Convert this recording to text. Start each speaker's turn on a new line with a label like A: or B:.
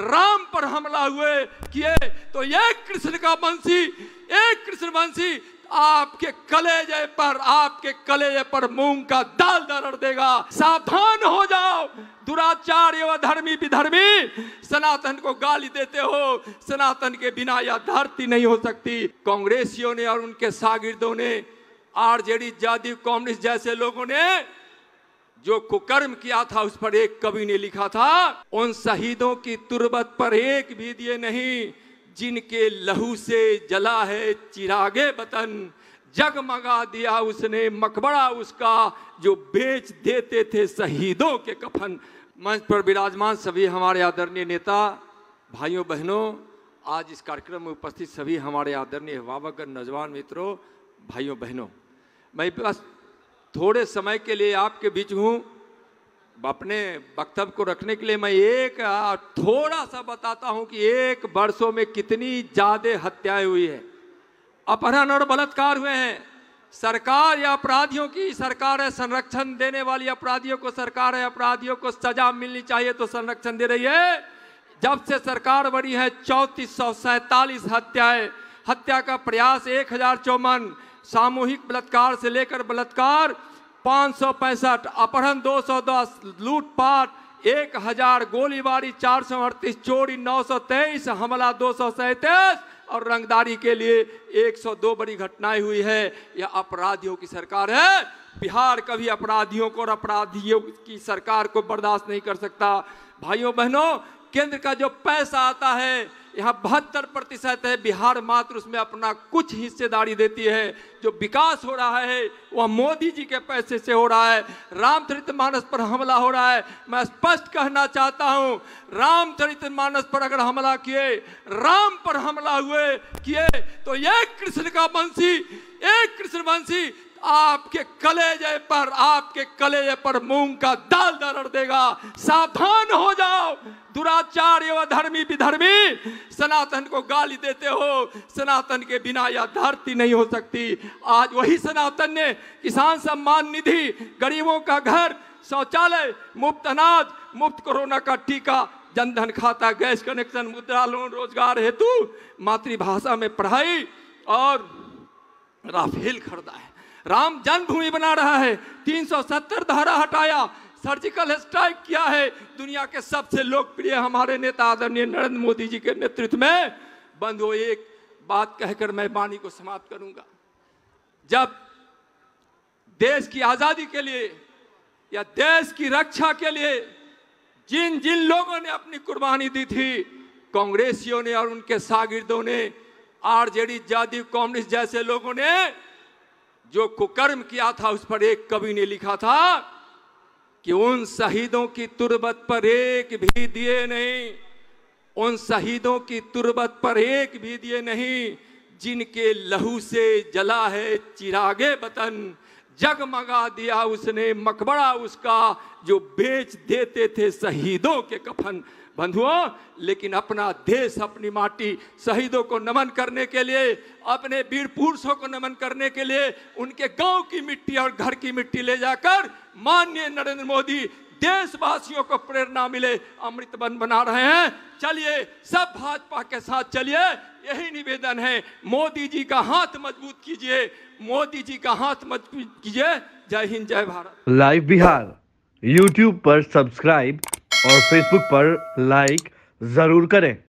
A: राम पर हमला हुए किए तो ये कृष्ण का वंशी एक कृष्ण वंशी आपके कलेजे पर आपके कलेजे पर मूंग का दाल दरड़ देगा सावधान हो जाओ दुराचार एवं धर्मी विधर्मी सनातन को गाली देते हो सनातन के बिना यह धरती नहीं हो सकती कांग्रेसियों ने और उनके सागिर्दों ने आरजेडी जाति कम्युनिस्ट जैसे लोगों ने जो कुकर्म किया था उस पर एक कवि ने लिखा था उन शहीदों की तुरबत पर एक भी दिए नहीं जिनके लहू से जला है चिरागे बतन जगमगा दिया उसने मकबरा उसका जो बेच देते थे शहीदों के कफन मंच पर विराजमान सभी हमारे आदरणीय नेता भाइयों बहनों आज इस कार्यक्रम में उपस्थित सभी हमारे आदरणीय वावक नौजवान मित्रों भाइयों बहनों मैं बस थोड़े समय के लिए आपके बीच हूँ अपने वक्तव्य को रखने के लिए मैं एक थोड़ा सा बताता हूँ कि एक वर्षों में कितनी ज़्यादा हत्याएं हुई है अपहरण और बलात्कार हुए हैं सरकार या अपराधियों की सरकार है संरक्षण देने वाली अपराधियों को सरकार है अपराधियों को सजा मिलनी चाहिए तो संरक्षण दे रही है जब से सरकार बनी है चौंतीस सौ सैतालीस हत्याएं हत्या का प्रयास एक हजार चौवन सामूहिक बलात्कार से लेकर बलात्कार पाँच सौ पैंसठ अपहरण दो सौ दस लूटपाट एक हजार गोलीबारी चार सौ अड़तीस चोरी नौ सौ तेईस हमला दो सौ सैंतीस और रंगदारी के लिए एक सौ दो बड़ी घटनाएं हुई है यह अपराधियों की सरकार है बिहार कभी अपराधियों को और अपराधियों की सरकार को बर्दाश्त नहीं कर सकता भाइयों बहनों केंद्र का जो पैसा आता है यहाँ बहत्तर प्रतिशत है बिहार मात्र उसमें अपना कुछ हिस्सेदारी देती है जो विकास हो रहा है वह मोदी जी के पैसे से हो रहा है रामचरित मानस पर हमला हो रहा है मैं स्पष्ट कहना चाहता हूँ रामचरित मानस पर अगर हमला किए राम पर हमला हुए किए तो ये कृष्ण का वंशी एक कृष्ण वंशी आपके कलेजे पर आपके कलेजे पर मूंग का दाल दरड़ देगा सावधान हो जाओ दुराचार्य व धर्मी विधर्मी सनातन को गाली देते हो सनातन के बिना यह धरती नहीं हो सकती आज वही सनातन ने किसान सम्मान निधि गरीबों का घर शौचालय मुफ्त अनाज मुफ्त कोरोना का टीका जनधन खाता गैस कनेक्शन मुद्रा लोन रोजगार हेतु मातृभाषा में पढ़ाई और राफेल खरीदा है राम जन्मभूमि बना रहा है 370 धारा हटाया सर्जिकल स्ट्राइक किया है दुनिया के सबसे लोकप्रिय हमारे नेता आदरणीय नरेंद्र मोदी जी के नेतृत्व में बंधु एक बात कहकर मैं वाणी को समाप्त करूंगा जब देश की आज़ादी के लिए या देश की रक्षा के लिए जिन जिन लोगों ने अपनी कुर्बानी दी थी कांग्रेसियों ने और उनके शागिर्दों ने आरजेडी जाति कांग्रेस जैसे लोगों ने जो कुकर्म किया था उस पर एक कवि ने लिखा था कि उन शहीदों की तुरबत पर एक भी दिए नहीं उन शहीदों की तुरबत पर एक भी दिए नहीं जिनके लहू से जला है चिरागे वतन जगमगा दिया उसने मकबरा उसका जो बेच देते थे शहीदों के कफन बंधुओं लेकिन अपना देश अपनी माटी शहीदों को नमन करने के लिए अपने वीर पुरुषों को नमन करने के लिए उनके गांव की मिट्टी और घर की मिट्टी ले जाकर माननीय नरेंद्र मोदी देशवासियों को प्रेरणा मिले अमृत बन बना रहे हैं चलिए सब भाजपा के साथ चलिए यही निवेदन है मोदी जी का हाथ मजबूत कीजिए मोदी जी का हाथ मजबूत कीजिए जय हिंद जय भारत लाइव बिहार यूट्यूब पर सब्सक्राइब और फेसबुक पर लाइक ज़रूर करें